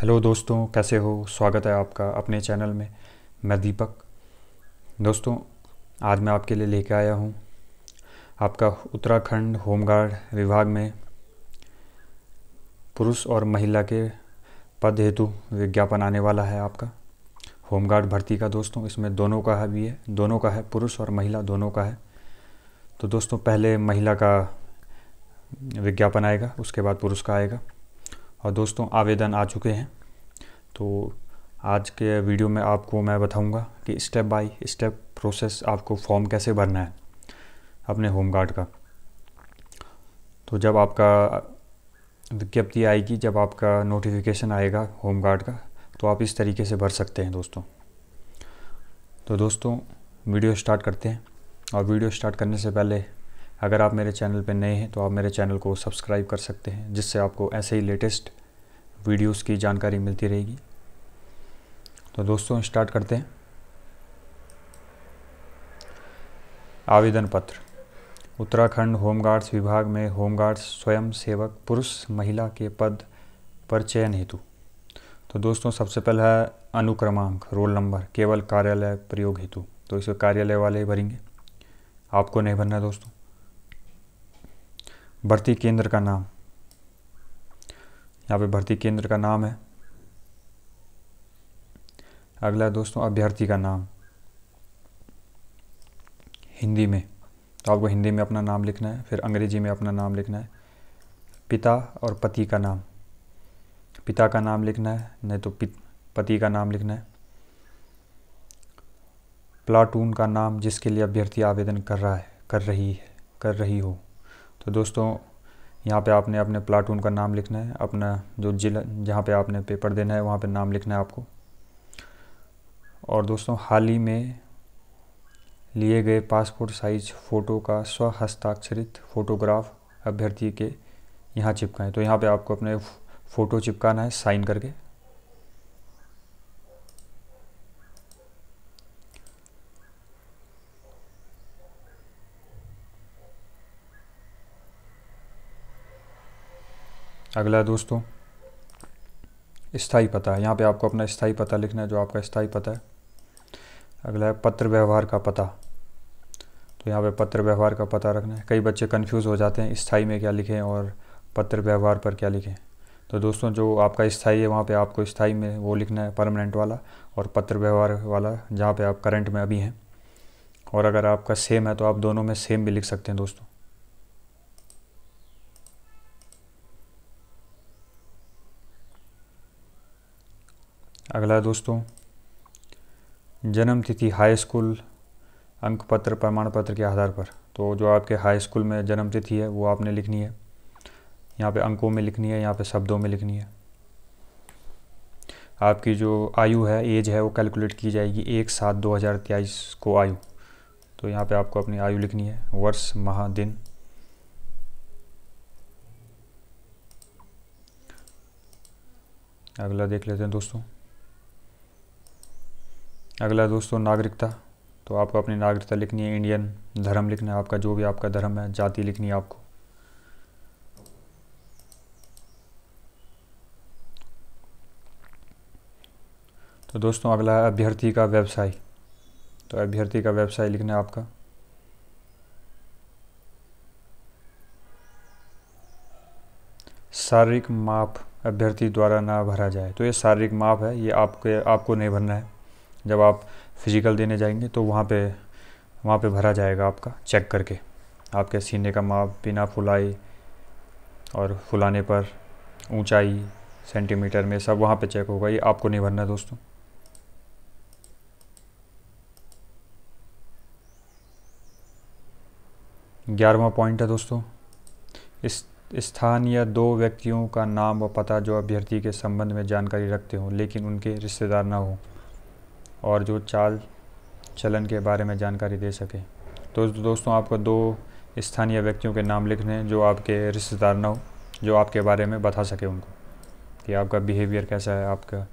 hello दोस्तों कैसे हो स्वागत है आपका अपने चैनल में मैं दीपक दोस्तों आज मैं आपके लिए लेके आया हूँ आपका उत्तराखंड होमगार्ड विभाग में पुरुष और महिला के पद हेतु विज्ञापन आने वाला है आपका होमगार्ड भर्ती का दोस्तों इसमें दोनों का है भी है दोनों का है पुरुष और महिला दोनों का है तो दोस्तों पहले महिला का विज्ञापन आएगा उसके बाद पुरुष का आएगा और दोस्तों आवेदन आ चुके हैं तो आज के वीडियो में आपको मैं बताऊंगा कि स्टेप बाय स्टेप प्रोसेस आपको फॉर्म कैसे भरना है अपने होम गार्ड का तो जब आपका विज्ञप्ति आएगी जब आपका नोटिफिकेशन आएगा होम गार्ड का तो आप इस तरीके से भर सकते हैं दोस्तों तो दोस्तों वीडियो स्टार्ट करते हैं और वीडियो स्टार्ट करने से पहले अगर आप मेरे चैनल पर नए हैं तो आप मेरे चैनल को सब्सक्राइब कर सकते हैं जिससे आपको ऐसे ही लेटेस्ट वीडियोस की जानकारी मिलती रहेगी तो दोस्तों स्टार्ट करते हैं आवेदन पत्र उत्तराखंड होमगार्ड्स विभाग में होमगार्ड्स स्वयं सेवक पुरुष महिला के पद पर चयन हेतु तो दोस्तों सबसे पहला है अनुक्रमांक रोल नंबर केवल कार्यालय प्रयोग हेतु तो इसे कार्यालय वाले ही भरेंगे आपको नहीं भरना दोस्तों भर्ती केंद्र का नाम यहाँ पे भर्ती केंद्र का नाम है अगला दोस्तों अभ्यर्थी का नाम हिंदी में तो आपको हिंदी में अपना नाम लिखना है फिर अंग्रेजी में अपना नाम लिखना है पिता और पति का नाम पिता का नाम लिखना है नहीं तो पति का नाम लिखना है प्लाटून का नाम जिसके लिए अभ्यर्थी आवेदन कर रहा है कर रही है कर रही हो तो दोस्तों यहाँ पे आपने अपने प्लाटून का नाम लिखना है अपना जो जिला जहाँ पे आपने पेपर देना है वहाँ पे नाम लिखना है आपको और दोस्तों हाल ही में लिए गए पासपोर्ट साइज फ़ोटो का स्व हस्ताक्षरित फ़ोटोग्राफ अभ्यर्थी के यहाँ चिपकाएं तो यहाँ पे आपको अपने फ़ोटो चिपकाना है साइन करके अगला दोस्तों स्थाई पता है यहाँ पे आपको अपना स्थाई पता लिखना है जो आपका स्थाई पता है अगला है पत्र व्यवहार का पता तो यहाँ पे पत्र व्यवहार का पता रखना है कई बच्चे कंफ्यूज हो जाते हैं स्थाई में क्या लिखें और पत्र व्यवहार पर क्या लिखें तो दोस्तों जो आपका स्थाई है वहाँ पे आपको स्थाई में वो लिखना है परमानेंट वाला और पत्र व्यवहार वाला जहाँ पे आप करंट में अभी हैं और अगर आपका सेम है तो आप दोनों में सेम भी लिख सकते हैं दोस्तों अगला दोस्तों जन्म तिथि हाई स्कूल अंक पत्र प्रमाण पत्र के आधार पर तो जो आपके हाई स्कूल में जन्म तिथि है वो आपने लिखनी है यहाँ पे अंकों में लिखनी है यहाँ पे शब्दों में लिखनी है आपकी जो आयु है एज है वो कैलकुलेट की जाएगी एक सात दो हज़ार तेईस को आयु तो यहाँ पे आपको अपनी आयु लिखनी है वर्ष माह दिन अगला देख लेते हैं दोस्तों अगला दोस्तों नागरिकता तो आपको अपनी नागरिकता लिखनी है इंडियन धर्म लिखना है आपका जो भी आपका धर्म है जाति लिखनी है आपको तो दोस्तों अगला है अभ्यर्थी का व्यवसाय तो अभ्यर्थी का व्यवसाय लिखना है आपका शारीरिक माप अभ्यर्थी द्वारा ना भरा जाए तो ये शारीरिक माप है ये आपके आपको नहीं भरना है जब आप फिज़िकल देने जाएंगे तो वहाँ पे वहाँ पे भरा जाएगा आपका चेक करके आपके सीने का माप बिना फुलाए और फुलाने पर ऊंचाई सेंटीमीटर में सब वहाँ पे चेक होगा ये आपको नहीं भरना दोस्तों ग्यारहवा पॉइंट है दोस्तों इस स्थान या दो व्यक्तियों का नाम व पता जो अभ्यर्थी के संबंध में जानकारी रखते हों लेकिन उनके रिश्तेदार ना हों और जो चाल चलन के बारे में जानकारी दे सके तो दोस्तों आपको दो स्थानीय व्यक्तियों के नाम लिखने हैं जो आपके रिश्तेदार न हो जो आपके बारे में बता सके उनको कि आपका बिहेवियर कैसा है आपका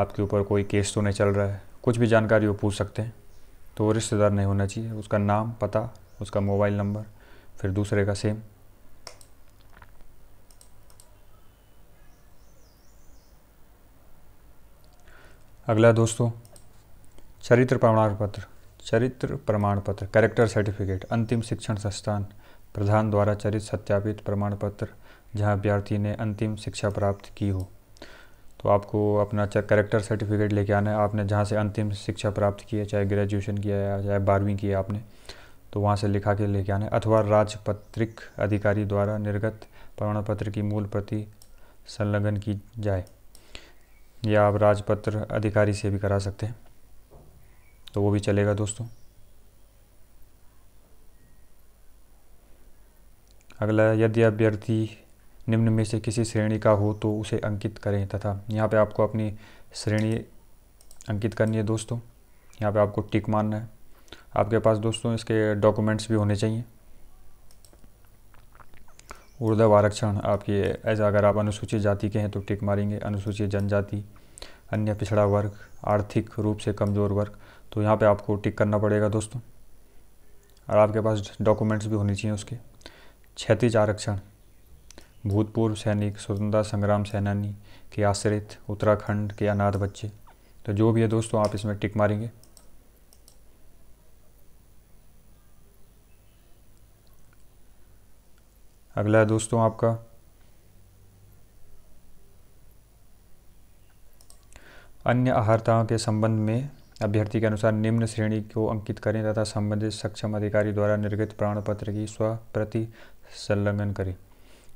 आपके ऊपर कोई केस तो नहीं चल रहा है कुछ भी जानकारी वो पूछ सकते हैं तो रिश्तेदार नहीं होना चाहिए उसका नाम पता उसका मोबाइल नंबर फिर दूसरे का सेम अगला दोस्तों चरित्र प्रमाण पत्र चरित्र प्रमाण पत्र कैरेक्टर सर्टिफिकेट अंतिम शिक्षण संस्थान प्रधान द्वारा चरित्र सत्यापित प्रमाण पत्र जहाँ अभ्यर्थी ने अंतिम शिक्षा प्राप्त की हो तो आपको अपना कैरेक्टर सर्टिफिकेट लेके आना है आपने जहाँ से अंतिम शिक्षा प्राप्त की है चाहे ग्रेजुएशन किया है चाहे बारहवीं की है आपने तो वहाँ से लिखा के लेके आना है अथवा राजपत्रिक अधिकारी द्वारा निर्गत प्रमाण पत्र की मूल प्रति संलग्न की जाए या आप राजपत्र अधिकारी से भी करा सकते हैं तो वो भी चलेगा दोस्तों अगला यदि अभ्यर्थी निम्न में से किसी श्रेणी का हो तो उसे अंकित करें तथा यहाँ पे आपको अपनी श्रेणी अंकित करनी है दोस्तों यहाँ पे आपको टिक मानना है आपके पास दोस्तों इसके डॉक्यूमेंट्स भी होने चाहिए ऊर्धव आरक्षण आपके ऐसा अगर आप अनुसूचित जाति के हैं तो टिक मारेंगे अनुसूचित जनजाति अन्य पिछड़ा वर्ग आर्थिक रूप से कमज़ोर वर्ग तो यहाँ पे आपको टिक करना पड़ेगा दोस्तों और आपके पास डॉक्यूमेंट्स भी होने चाहिए उसके क्षतिज आरक्षण भूतपूर्व सैनिक स्वतंत्रता संग्राम सेनानी के आश्रित उत्तराखंड के अनाथ बच्चे तो जो भी है दोस्तों आप इसमें टिक मारेंगे अगला है दोस्तों आपका अन्य आहारताओं के संबंध में अभ्यर्थी के अनुसार निम्न श्रेणी को अंकित करें तथा संबंधित सक्षम अधिकारी द्वारा निर्गत प्रमाण पत्र की स्वप्रति संलग्न करें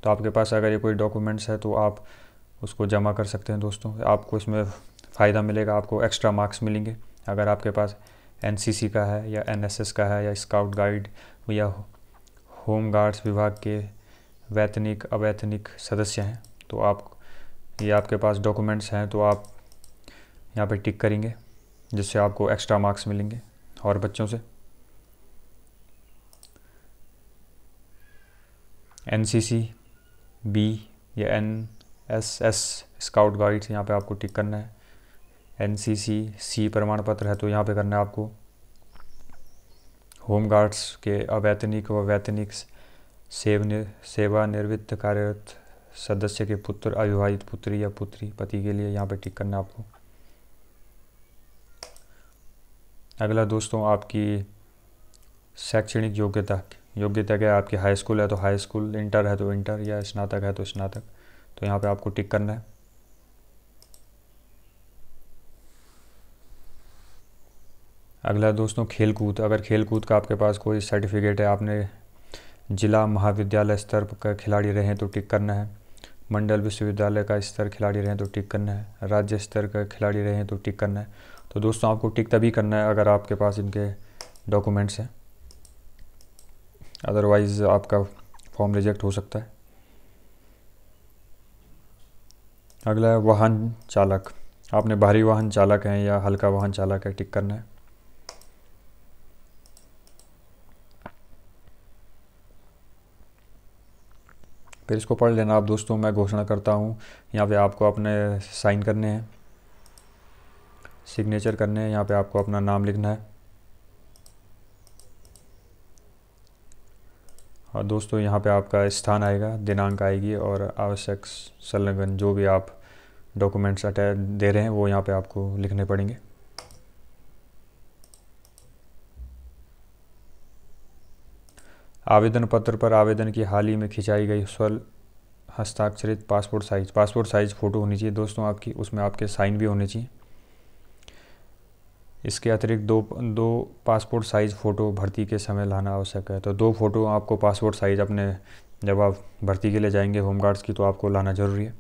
तो आपके पास अगर ये कोई डॉक्यूमेंट्स है तो आप उसको जमा कर सकते हैं दोस्तों आपको इसमें फ़ायदा मिलेगा आपको एक्स्ट्रा मार्क्स मिलेंगे अगर आपके पास एन का है या एन का है या स्काउट गाइड या होम गार्ड्स विभाग के वैतनिक अवैतनिक सदस्य हैं तो आप ये आपके पास डॉक्यूमेंट्स हैं तो आप यहाँ पे टिक करेंगे जिससे आपको एक्स्ट्रा मार्क्स मिलेंगे और बच्चों से एन सी सी बी या N S S scout guides यहाँ पे आपको टिक करना है एन सी सी सी प्रमाण पत्र है तो यहाँ पे करना है आपको होम गार्ड्स के अवैतनिक व वैतनिक सेव सेवानिवृत्त कार्यरत सदस्य के पुत्र अविवाहित पुत्री या पुत्री पति के लिए यहाँ पे टिक करना आपको अगला दोस्तों आपकी शैक्षणिक योग्यता योग्यता क्या है आपकी हाई स्कूल है तो हाई स्कूल इंटर है तो इंटर या स्नातक है तो स्नातक तो यहाँ पे आपको टिक करना है अगला दोस्तों खेलकूद अगर खेलकूद का आपके पास कोई सर्टिफिकेट है आपने जिला महाविद्यालय स्तर का खिलाड़ी रहें तो टिक करना है मंडल विश्वविद्यालय का स्तर खिलाड़ी रहें तो टिक करना है राज्य स्तर का खिलाड़ी रहें तो टिक करना है तो दोस्तों आपको टिक तभी करना है अगर आपके पास इनके डॉक्यूमेंट्स हैं अदरवाइज़ आपका फॉर्म रिजेक्ट हो सकता है अगला है वाहन चालक आपने भारी वाहन चालक हैं या हल्का वाहन चालक है टिक करना है फिर इसको पढ़ लेना आप दोस्तों मैं घोषणा करता हूँ यहाँ पे आपको अपने साइन करने हैं सिग्नेचर करने हैं यहाँ पे आपको अपना नाम लिखना है और दोस्तों यहाँ पे आपका स्थान आएगा दिनांक आएगी और आवश्यक संलग्न जो भी आप डॉक्यूमेंट्स अटैच दे रहे हैं वो यहाँ पे आपको लिखने पड़ेंगे आवेदन पत्र पर आवेदन की हाल ही में खिंचाई गई स्वल हस्ताक्षरित passport size passport size photo होनी चाहिए दोस्तों आपकी उसमें आपके साइन भी होने चाहिए इसके अतिरिक्त दो दो पासपोर्ट साइज़ फ़ोटो भर्ती के समय लाना आवश्यक है तो दो फ़ोटो आपको पासपोर्ट साइज़ अपने जब आप भर्ती के लिए जाएंगे होमगार्ड्स की तो आपको लाना ज़रूरी है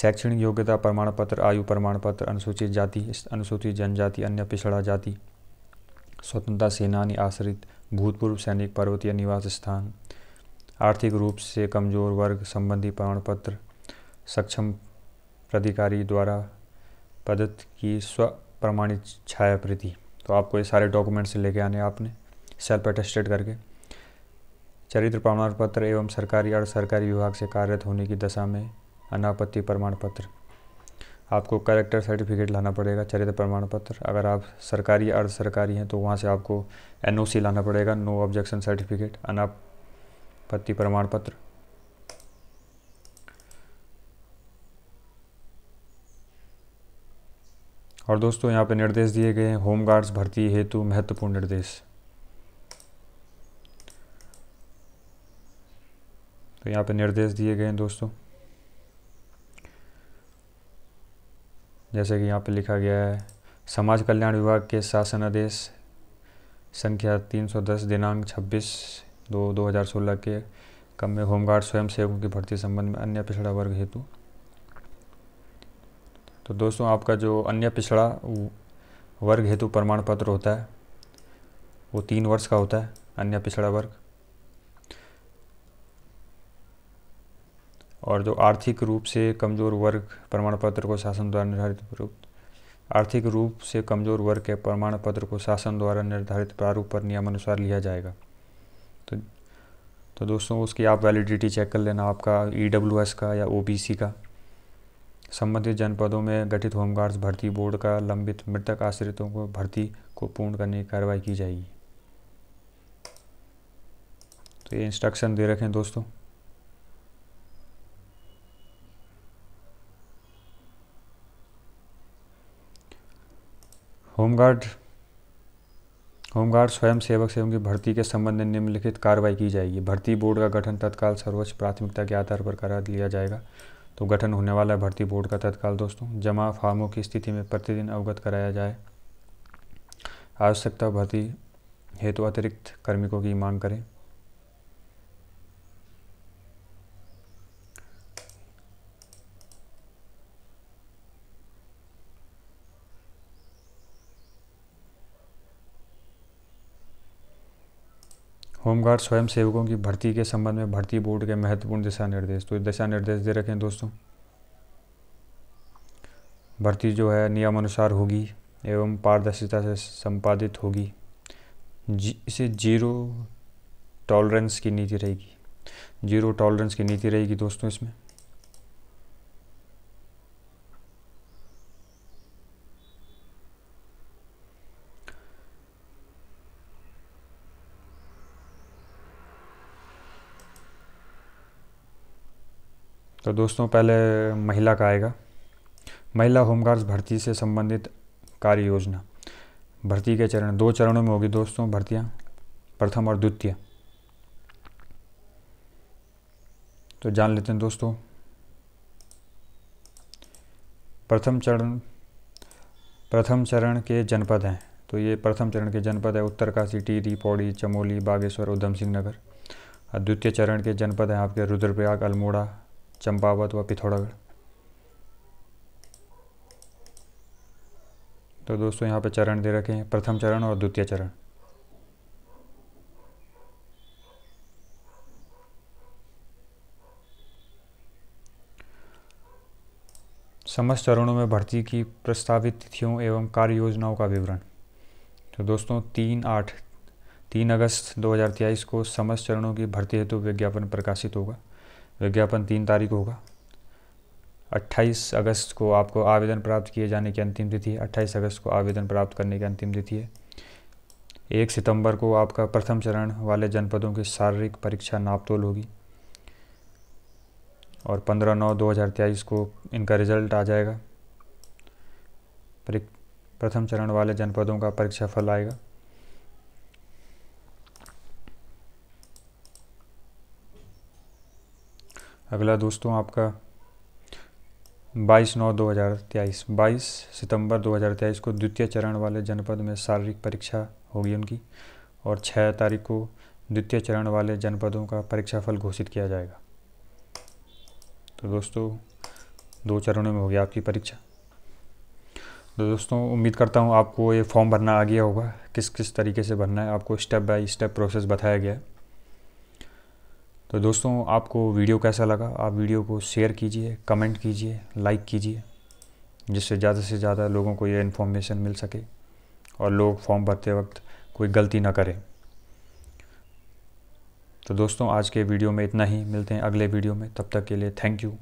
शैक्षणिक योग्यता प्रमाण पत्र आयु प्रमाण पत्र अनुसूचित जाति अनुसूचित जनजाति अन्य पिछड़ा जाति स्वतंत्रता सेनानी आश्रित भूतपूर्व सैनिक पर्वत या निवास स्थान आर्थिक रूप से कमजोर वर्ग संबंधी प्रमाण पत्र सक्षम प्राधिकारी द्वारा पदत की स्व प्रमाणित छाया प्रति तो आपको ये सारे डॉक्यूमेंट्स लेके आने आपने सेल्फ अटेस्टेड करके चरित्र प्रमाण पत्र एवं सरकारी और सरकारी विभाग से कार्यरत होने की दशा में अनापत्ति प्रमाण पत्र आपको करेक्टर सर्टिफिकेट लाना पड़ेगा चरित्र प्रमाण पत्र अगर आप सरकारी अर्ध सरकारी हैं तो वहाँ से आपको एन लाना पड़ेगा नो ऑब्जेक्शन सर्टिफिकेट अनापत्ति प्रमाण पत्र और दोस्तों यहाँ पे निर्देश दिए गए हैं होम गार्ड्स भर्ती हेतु महत्वपूर्ण निर्देश तो यहाँ पे निर्देश दिए गए हैं दोस्तों जैसे कि यहाँ पे लिखा गया है समाज कल्याण विभाग के शासनादेश संख्या 310 दिनांक 26 दो 2016 के कम में होमगार्ड स्वयं सेवकों की भर्ती संबंध में अन्य पिछड़ा वर्ग हेतु तो दोस्तों आपका जो अन्य पिछड़ा वर्ग हेतु प्रमाण पत्र होता है वो तीन वर्ष का होता है अन्य पिछड़ा वर्ग और जो आर्थिक रूप से कमज़ोर वर्ग प्रमाण पत्र को शासन द्वारा निर्धारित प्रारूप आर्थिक रूप से कमज़ोर वर्ग के प्रमाण पत्र को शासन द्वारा निर्धारित प्रारूप पर नियमानुसार लिया जाएगा तो तो दोस्तों उसकी आप वैलिडिटी चेक कर लेना आपका ई e का या ओ का संबंधित जनपदों में गठित होमगार्ड्स भर्ती बोर्ड का लंबित मृतक आश्रितों को भर्ती को पूर्ण करने की कार्रवाई की जाएगी तो ये इंस्ट्रक्शन दे रखें दोस्तों होमगार्ड होमगार्ड स्वयं सेवक से उनकी भर्ती के संबंध में निम्नलिखित कार्रवाई की जाएगी भर्ती बोर्ड का गठन तत्काल सर्वोच्च प्राथमिकता के आधार पर करा दिया जाएगा तो गठन होने वाला भर्ती बोर्ड का तत्काल दोस्तों जमा फार्मों की स्थिति में प्रतिदिन अवगत कराया जाए आवश्यकता भर्ती हेतु तो अतिरिक्त कर्मिकों की मांग करें होमगार्ड स्वयं सेवकों की भर्ती के संबंध में भर्ती बोर्ड के महत्वपूर्ण दिशा निर्देश तो दिशा निर्देश दे रखे हैं दोस्तों भर्ती जो है नियमानुसार होगी एवं पारदर्शिता से संपादित होगी जी, इसे जीरो टॉलरेंस की नीति रहेगी जीरो टॉलरेंस की नीति रहेगी दोस्तों इसमें तो दोस्तों पहले महिला का आएगा महिला होमगार्ड्स भर्ती से संबंधित कार्य योजना भर्ती के चरण दो चरणों में होगी दोस्तों भर्तियां प्रथम और द्वितीय तो जान लेते हैं दोस्तों प्रथम चरण प्रथम चरण के जनपद हैं तो ये प्रथम चरण के जनपद है उत्तरकाशी टीरी पौड़ी चमोली बागेश्वर उधम सिंह नगर और द्वितीय चरण के जनपद हैं आपके रुद्रप्रयाग अल्मोड़ा चंपावत व पिथौरागढ़ तो दोस्तों यहाँ पे चरण दे रखे हैं प्रथम चरण और द्वितीय चरण समस्त चरणों में भर्ती की प्रस्तावित तिथियों एवं कार्य योजनाओं का विवरण तो दोस्तों तीन आठ तीन अगस्त तेईस को समस्त चरणों की भर्ती हेतु तो विज्ञापन प्रकाशित होगा विज्ञापन तीन तारीख होगा 28 अगस्त को आपको आवेदन प्राप्त किए जाने की अंतिम तिथि है अट्ठाईस अगस्त को आवेदन प्राप्त करने की अंतिम तिथि है एक सितंबर को आपका प्रथम चरण वाले जनपदों की शारीरिक परीक्षा नापतोल होगी और 15 नौ 2023 को इनका रिजल्ट आ जाएगा प्रथम चरण वाले जनपदों का परीक्षा फल आएगा अगला दोस्तों आपका बाईस नौ दो हज़ार तेईस बाईस सितंबर दो हज़ार तेईस को द्वितीय चरण वाले जनपद में शारीरिक परीक्षा होगी उनकी और छः तारीख को द्वितीय चरण वाले जनपदों का परीक्षाफल घोषित किया जाएगा तो दोस्तों दो चरणों में होगी आपकी परीक्षा तो दोस्तों उम्मीद करता हूँ आपको ये फॉर्म भरना आ गया होगा किस किस तरीके से भरना है आपको स्टेप बाय स्टेप प्रोसेस बताया गया है तो दोस्तों आपको वीडियो कैसा लगा आप वीडियो को शेयर कीजिए कमेंट कीजिए लाइक कीजिए जिससे ज़्यादा से ज़्यादा लोगों को ये इन्फॉर्मेशन मिल सके और लोग फॉर्म भरते वक्त कोई गलती ना करें तो दोस्तों आज के वीडियो में इतना ही मिलते हैं अगले वीडियो में तब तक के लिए थैंक यू